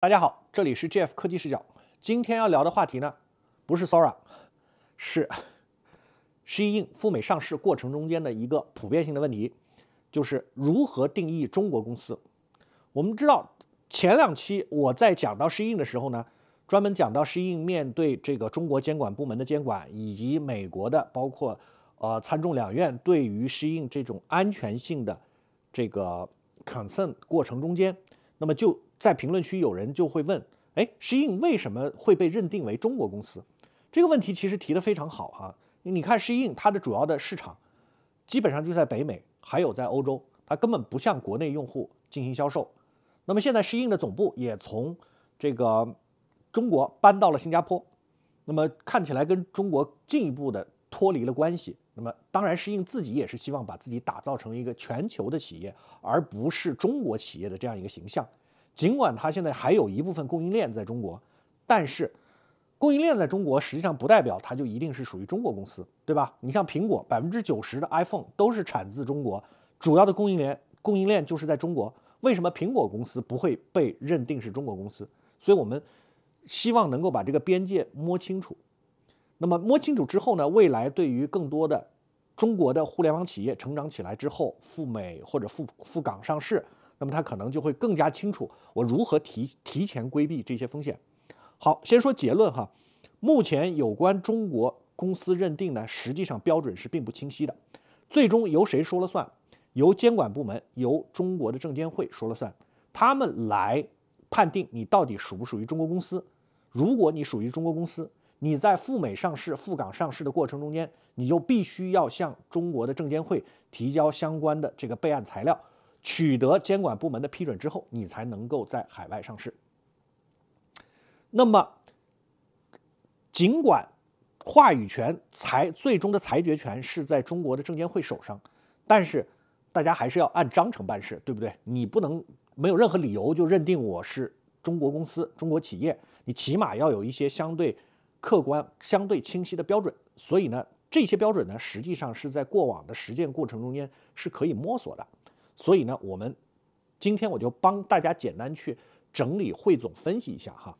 大家好，这里是 Jeff 科技视角。今天要聊的话题呢，不是 Sora，是适应赴美上市过程中间的一个普遍性的问题，就是如何定义中国公司。我们知道，前两期我在讲到适应的时候呢，专门讲到适应面对这个中国监管部门的监管，以及美国的包括呃参众两院对于适应这种安全性的这个 concern 过程中间，那么就。在评论区有人就会问：，哎，石印为什么会被认定为中国公司？这个问题其实提得非常好哈。你看石印它的主要的市场基本上就在北美，还有在欧洲，它根本不向国内用户进行销售。那么现在石印的总部也从这个中国搬到了新加坡，那么看起来跟中国进一步的脱离了关系。那么当然石印自己也是希望把自己打造成一个全球的企业，而不是中国企业的这样一个形象。尽管它现在还有一部分供应链在中国，但是供应链在中国实际上不代表它就一定是属于中国公司，对吧？你像苹果，百分之九十的 iPhone 都是产自中国，主要的供应链供应链就是在中国。为什么苹果公司不会被认定是中国公司？所以我们希望能够把这个边界摸清楚。那么摸清楚之后呢？未来对于更多的中国的互联网企业成长起来之后赴美或者赴赴港上市。那么他可能就会更加清楚我如何提提前规避这些风险。好，先说结论哈，目前有关中国公司认定呢，实际上标准是并不清晰的。最终由谁说了算？由监管部门，由中国的证监会说了算。他们来判定你到底属不属于中国公司。如果你属于中国公司，你在赴美上市、赴港上市的过程中间，你就必须要向中国的证监会提交相关的这个备案材料。取得监管部门的批准之后，你才能够在海外上市。那么，尽管话语权裁最终的裁决权是在中国的证监会手上，但是大家还是要按章程办事，对不对？你不能没有任何理由就认定我是中国公司、中国企业，你起码要有一些相对客观、相对清晰的标准。所以呢，这些标准呢，实际上是在过往的实践过程中间是可以摸索的。所以呢，我们今天我就帮大家简单去整理、汇总、分析一下哈。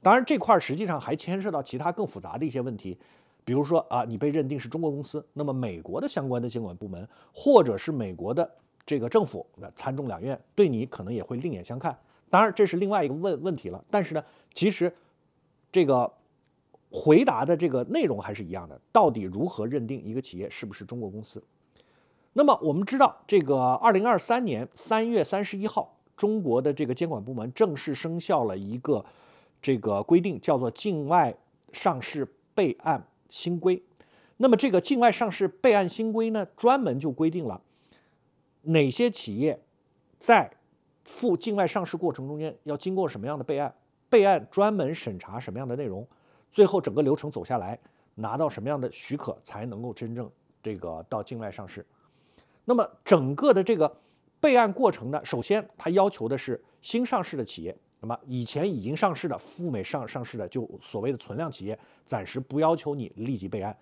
当然，这块儿实际上还牵涉到其他更复杂的一些问题，比如说啊，你被认定是中国公司，那么美国的相关的监管部门或者是美国的这个政府，那参众两院对你可能也会另眼相看。当然，这是另外一个问问题了。但是呢，其实这个回答的这个内容还是一样的，到底如何认定一个企业是不是中国公司？那么我们知道，这个二零二三年三月三十一号，中国的这个监管部门正式生效了一个这个规定，叫做《境外上市备案新规》。那么这个《境外上市备案新规》呢，专门就规定了哪些企业在赴境外上市过程中间要经过什么样的备案，备案专门审查什么样的内容，最后整个流程走下来，拿到什么样的许可才能够真正这个到境外上市。那么整个的这个备案过程呢，首先它要求的是新上市的企业，那么以前已经上市的赴美上上市的就所谓的存量企业，暂时不要求你立即备案。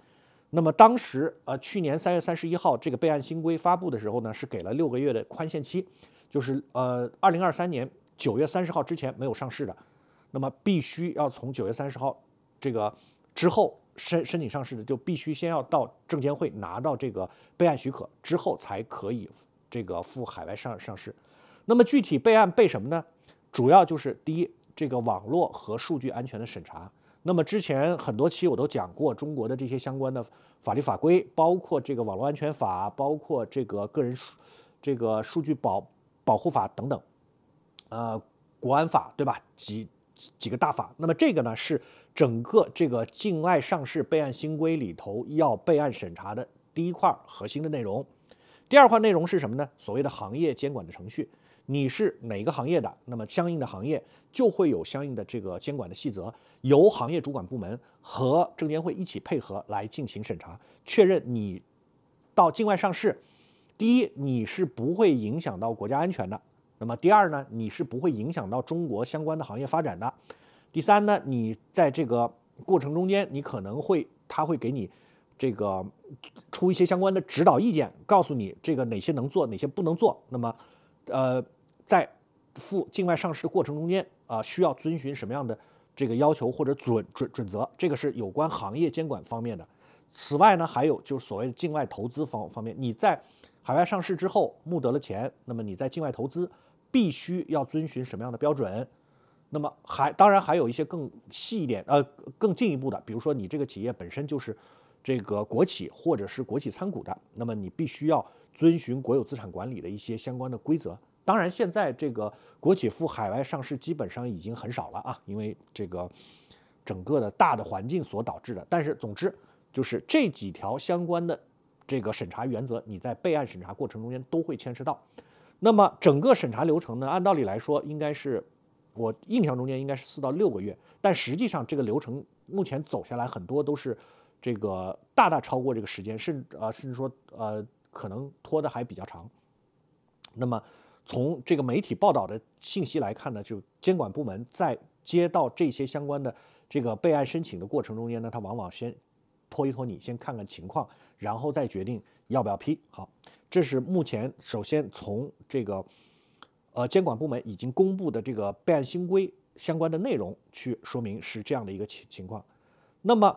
那么当时呃去年三月三十一号这个备案新规发布的时候呢，是给了六个月的宽限期，就是呃二零二三年九月三十号之前没有上市的，那么必须要从九月三十号这个之后。申申请上市的就必须先要到证监会拿到这个备案许可，之后才可以这个赴海外上上市。那么具体备案备什么呢？主要就是第一，这个网络和数据安全的审查。那么之前很多期我都讲过中国的这些相关的法律法规，包括这个网络安全法，包括这个个人数这个数据保保护法等等，呃，国安法对吧？几几个大法。那么这个呢是。整个这个境外上市备案新规里头要备案审查的第一块核心的内容，第二块内容是什么呢？所谓的行业监管的程序，你是哪个行业的，那么相应的行业就会有相应的这个监管的细则，由行业主管部门和证监会一起配合来进行审查，确认你到境外上市，第一你是不会影响到国家安全的，那么第二呢，你是不会影响到中国相关的行业发展的。第三呢，你在这个过程中间，你可能会他会给你这个出一些相关的指导意见，告诉你这个哪些能做，哪些不能做。那么，呃，在赴境外上市的过程中间啊，需要遵循什么样的这个要求或者准准准则？这个是有关行业监管方面的。此外呢，还有就是所谓的境外投资方方面，你在海外上市之后募得了钱，那么你在境外投资，必须要遵循什么样的标准？那么还当然还有一些更细一点，呃，更进一步的，比如说你这个企业本身就是这个国企或者是国企参股的，那么你必须要遵循国有资产管理的一些相关的规则。当然，现在这个国企赴海外上市基本上已经很少了啊，因为这个整个的大的环境所导致的。但是，总之就是这几条相关的这个审查原则，你在备案审查过程中间都会牵涉到。那么整个审查流程呢，按道理来说应该是。我印象中间应该是四到六个月，但实际上这个流程目前走下来很多都是这个大大超过这个时间，甚啊甚至说呃可能拖的还比较长。那么从这个媒体报道的信息来看呢，就监管部门在接到这些相关的这个备案申请的过程中间呢，他往往先拖一拖你，先看看情况，然后再决定要不要批。好，这是目前首先从这个。呃，监管部门已经公布的这个备案新规相关的内容，去说明是这样的一个情情况。那么，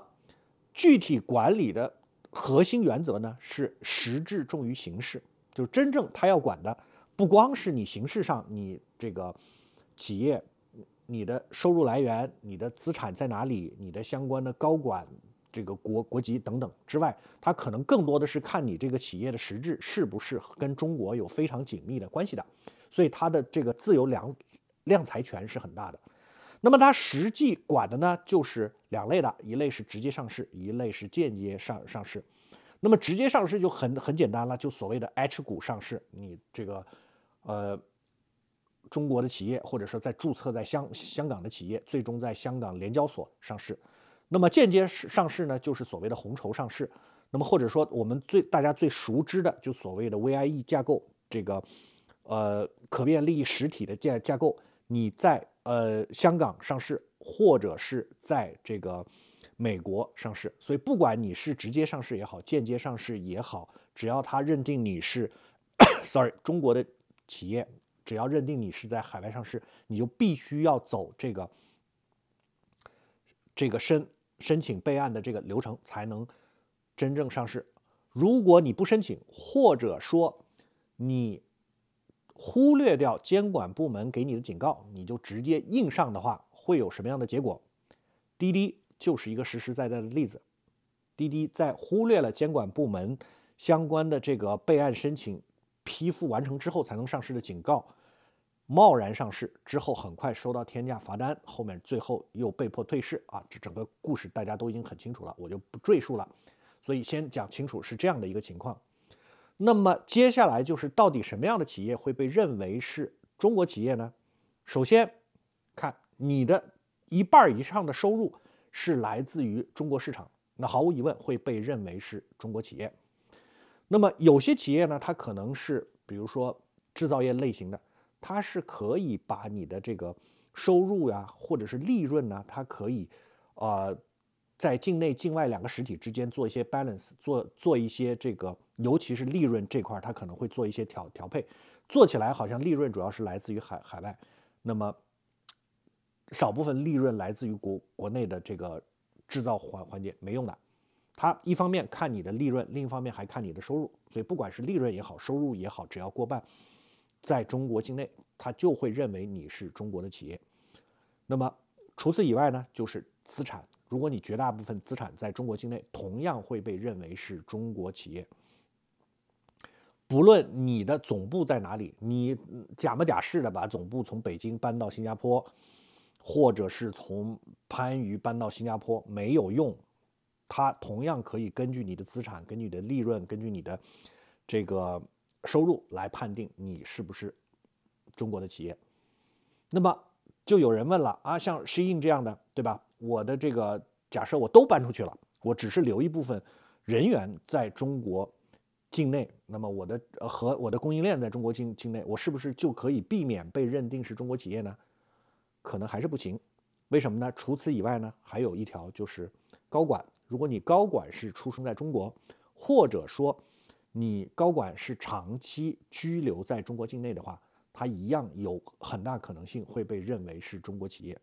具体管理的核心原则呢，是实质重于形式，就真正他要管的，不光是你形式上你这个企业、你的收入来源、你的资产在哪里、你的相关的高管这个国国籍等等之外，他可能更多的是看你这个企业的实质是不是跟中国有非常紧密的关系的。所以它的这个自由量量财权是很大的，那么它实际管的呢，就是两类的，一类是直接上市，一类是间接上上市。那么直接上市就很很简单了，就所谓的 H 股上市，你这个，呃，中国的企业或者说在注册在香香港的企业，最终在香港联交所上市。那么间接上市呢，就是所谓的红筹上市，那么或者说我们最大家最熟知的，就所谓的 VIE 架构这个。呃，可变利益实体的架架构，你在呃香港上市，或者是在这个美国上市。所以，不管你是直接上市也好，间接上市也好，只要他认定你是，sorry，中国的企业，只要认定你是在海外上市，你就必须要走这个这个申申请备案的这个流程，才能真正上市。如果你不申请，或者说你。忽略掉监管部门给你的警告，你就直接硬上的话，会有什么样的结果？滴滴就是一个实实在在的例子。滴滴在忽略了监管部门相关的这个备案申请批复完成之后才能上市的警告，贸然上市之后，很快收到天价罚单，后面最后又被迫退市。啊，这整个故事大家都已经很清楚了，我就不赘述了。所以先讲清楚是这样的一个情况。那么接下来就是到底什么样的企业会被认为是中国企业呢？首先，看你的一半以上的收入是来自于中国市场，那毫无疑问会被认为是中国企业。那么有些企业呢，它可能是比如说制造业类型的，它是可以把你的这个收入呀，或者是利润呢，它可以，啊。在境内、境外两个实体之间做一些 balance，做做一些这个，尤其是利润这块，它可能会做一些调调配。做起来好像利润主要是来自于海海外，那么少部分利润来自于国国内的这个制造环环节没用的。它一方面看你的利润，另一方面还看你的收入。所以不管是利润也好，收入也好，只要过半在中国境内，它就会认为你是中国的企业。那么除此以外呢，就是资产。如果你绝大部分资产在中国境内，同样会被认为是中国企业。不论你的总部在哪里，你假模假式的把总部从北京搬到新加坡，或者是从番禺搬到新加坡，没有用。它同样可以根据你的资产、根据你的利润、根据你的这个收入来判定你是不是中国的企业。那么就有人问了啊，像 Shein 这样的，对吧？我的这个假设我都搬出去了，我只是留一部分人员在中国境内，那么我的和我的供应链在中国境境内，我是不是就可以避免被认定是中国企业呢？可能还是不行。为什么呢？除此以外呢，还有一条就是高管，如果你高管是出生在中国，或者说你高管是长期居留在中国境内的话，他一样有很大可能性会被认为是中国企业。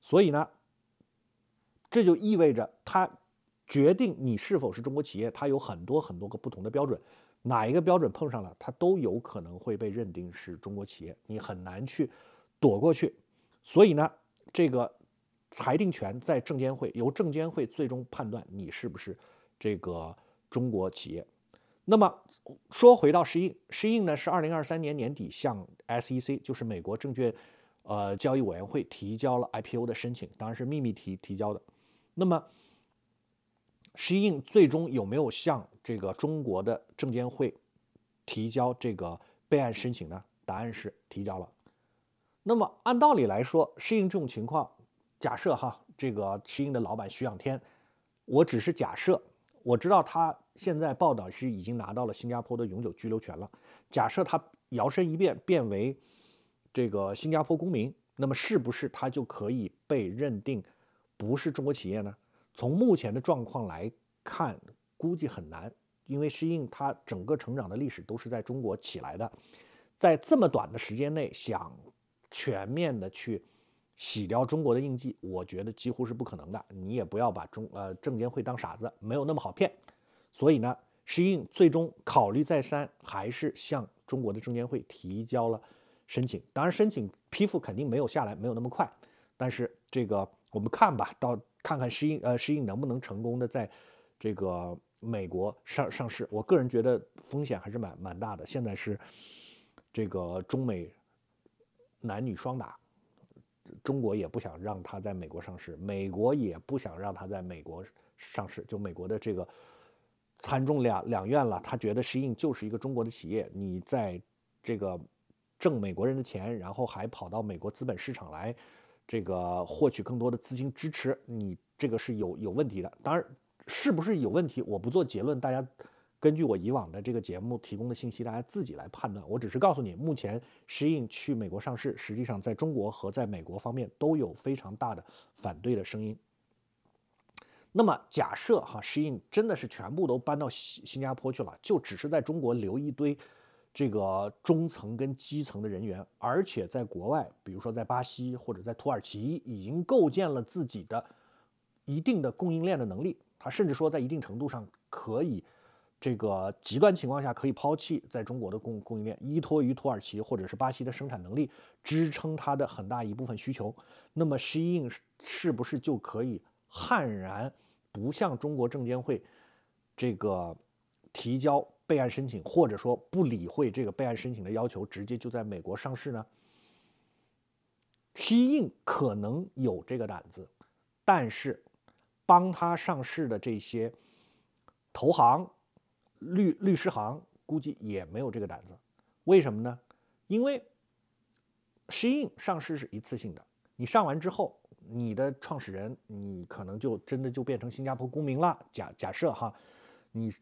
所以呢？这就意味着，它决定你是否是中国企业，它有很多很多个不同的标准，哪一个标准碰上了，它都有可能会被认定是中国企业，你很难去躲过去。所以呢，这个裁定权在证监会，由证监会最终判断你是不是这个中国企业。那么说回到石英，石英呢是二零二三年年底向 SEC，就是美国证券呃交易委员会提交了 IPO 的申请，当然是秘密提提交的。那么，石应最终有没有向这个中国的证监会提交这个备案申请呢？答案是提交了。那么按道理来说，石应这种情况，假设哈，这个石应的老板徐仰天，我只是假设，我知道他现在报道是已经拿到了新加坡的永久居留权了。假设他摇身一变变为这个新加坡公民，那么是不是他就可以被认定？不是中国企业呢？从目前的状况来看，估计很难，因为适应它整个成长的历史都是在中国起来的，在这么短的时间内想全面的去洗掉中国的印记，我觉得几乎是不可能的。你也不要把中呃证监会当傻子，没有那么好骗。所以呢，适应最终考虑再三，还是向中国的证监会提交了申请。当然，申请批复肯定没有下来，没有那么快，但是这个。我们看吧，到看看适应呃适应能不能成功的在这个美国上上市。我个人觉得风险还是蛮蛮大的。现在是这个中美男女双打，中国也不想让他在美国上市，美国也不想让他在美国上市。就美国的这个参众两两院了，他觉得适应就是一个中国的企业，你在这个挣美国人的钱，然后还跑到美国资本市场来。这个获取更多的资金支持，你这个是有有问题的。当然，是不是有问题，我不做结论，大家根据我以往的这个节目提供的信息，大家自己来判断。我只是告诉你，目前 s 应去美国上市，实际上在中国和在美国方面都有非常大的反对的声音。那么，假设哈 s 应真的是全部都搬到新新加坡去了，就只是在中国留一堆。这个中层跟基层的人员，而且在国外，比如说在巴西或者在土耳其，已经构建了自己的一定的供应链的能力。他甚至说，在一定程度上可以，这个极端情况下可以抛弃在中国的供供应链，依托于土耳其或者是巴西的生产能力支撑它的很大一部分需求。那么，Shein 是不是就可以悍然不向中国证监会这个提交？备案申请，或者说不理会这个备案申请的要求，直接就在美国上市呢？西印可能有这个胆子，但是帮他上市的这些投行、律律师行估计也没有这个胆子。为什么呢？因为西印上市是一次性的，你上完之后，你的创始人你可能就真的就变成新加坡公民了。假假设哈，你。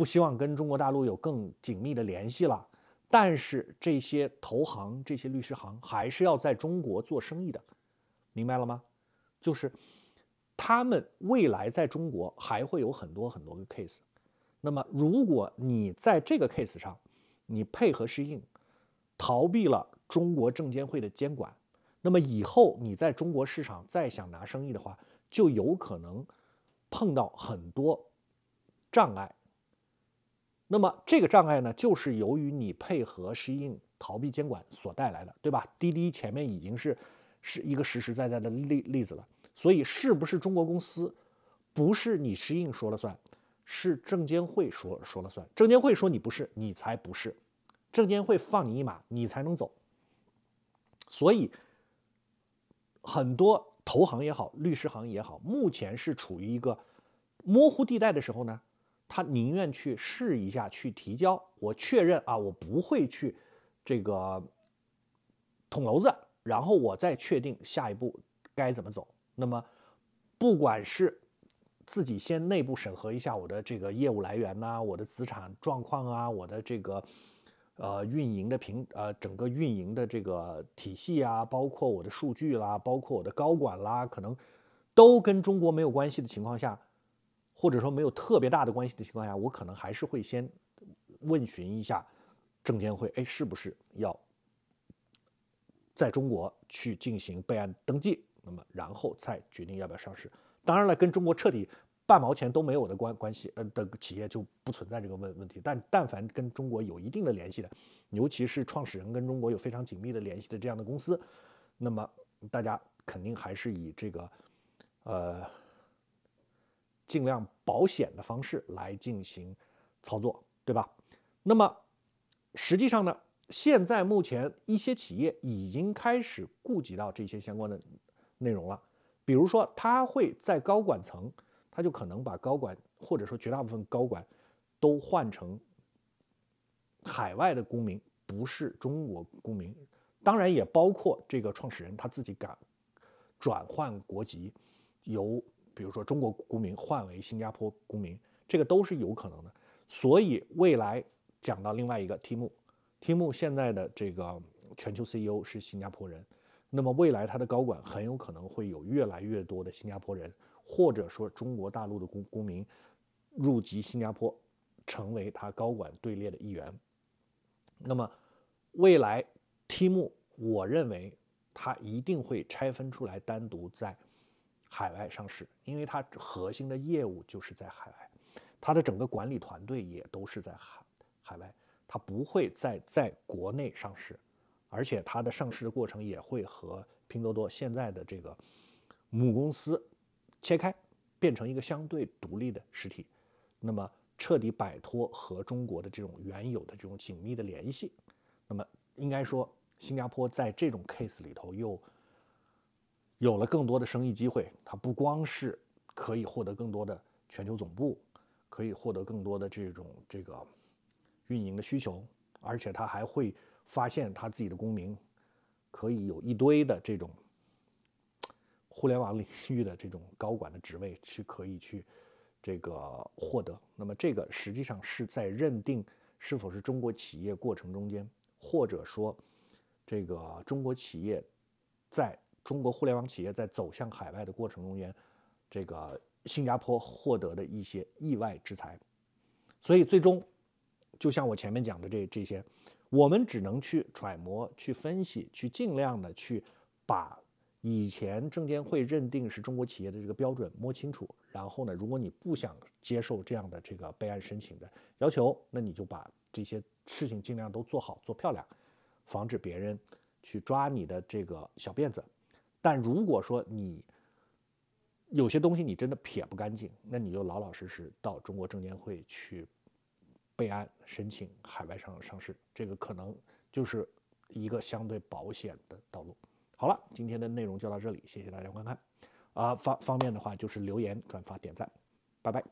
不希望跟中国大陆有更紧密的联系了，但是这些投行、这些律师行还是要在中国做生意的，明白了吗？就是他们未来在中国还会有很多很多个 case。那么如果你在这个 case 上，你配合适应，逃避了中国证监会的监管，那么以后你在中国市场再想拿生意的话，就有可能碰到很多障碍。那么这个障碍呢，就是由于你配合适应逃避监管所带来的，对吧？滴滴前面已经是是一个实实在在的例例子了。所以是不是中国公司，不是你适应说了算，是证监会说说了算。证监会说你不是，你才不是，证监会放你一马，你才能走。所以，很多投行也好，律师行也好，目前是处于一个模糊地带的时候呢。他宁愿去试一下，去提交。我确认啊，我不会去这个捅娄子，然后我再确定下一步该怎么走。那么，不管是自己先内部审核一下我的这个业务来源呐，我的资产状况啊，我的这个呃运营的平呃整个运营的这个体系啊，包括我的数据啦，包括我的高管啦，可能都跟中国没有关系的情况下。或者说没有特别大的关系的情况下，我可能还是会先问询一下证监会，哎，是不是要在中国去进行备案登记？那么然后再决定要不要上市。当然了，跟中国彻底半毛钱都没有的关关系呃的企业就不存在这个问问题，但但凡跟中国有一定的联系的，尤其是创始人跟中国有非常紧密的联系的这样的公司，那么大家肯定还是以这个呃。尽量保险的方式来进行操作，对吧？那么实际上呢，现在目前一些企业已经开始顾及到这些相关的内容了，比如说他会在高管层，他就可能把高管或者说绝大部分高管都换成海外的公民，不是中国公民。当然也包括这个创始人他自己敢转换国籍，由。比如说，中国公民换为新加坡公民，这个都是有可能的。所以未来讲到另外一个 t i k t t i k 现在的这个全球 CEO 是新加坡人，那么未来他的高管很有可能会有越来越多的新加坡人，或者说中国大陆的公公民入籍新加坡，成为他高管队列的一员。那么未来 t i k 我认为他一定会拆分出来，单独在。海外上市，因为它核心的业务就是在海外，它的整个管理团队也都是在海海外，它不会再在国内上市，而且它的上市的过程也会和拼多多现在的这个母公司切开，变成一个相对独立的实体，那么彻底摆脱和中国的这种原有的这种紧密的联系，那么应该说，新加坡在这种 case 里头又。有了更多的生意机会，它不光是可以获得更多的全球总部，可以获得更多的这种这个运营的需求，而且它还会发现它自己的公民可以有一堆的这种互联网领域的这种高管的职位去可以去这个获得。那么这个实际上是在认定是否是中国企业过程中间，或者说这个中国企业在。中国互联网企业在走向海外的过程中间，这个新加坡获得的一些意外之财，所以最终就像我前面讲的这这些，我们只能去揣摩、去分析、去尽量的去把以前证监会认定是中国企业的这个标准摸清楚。然后呢，如果你不想接受这样的这个备案申请的要求，那你就把这些事情尽量都做好、做漂亮，防止别人去抓你的这个小辫子。但如果说你有些东西你真的撇不干净，那你就老老实实到中国证监会去备案申请海外上上市，这个可能就是一个相对保险的道路。好了，今天的内容就到这里，谢谢大家观看。啊，方方便的话就是留言、转发、点赞，拜拜。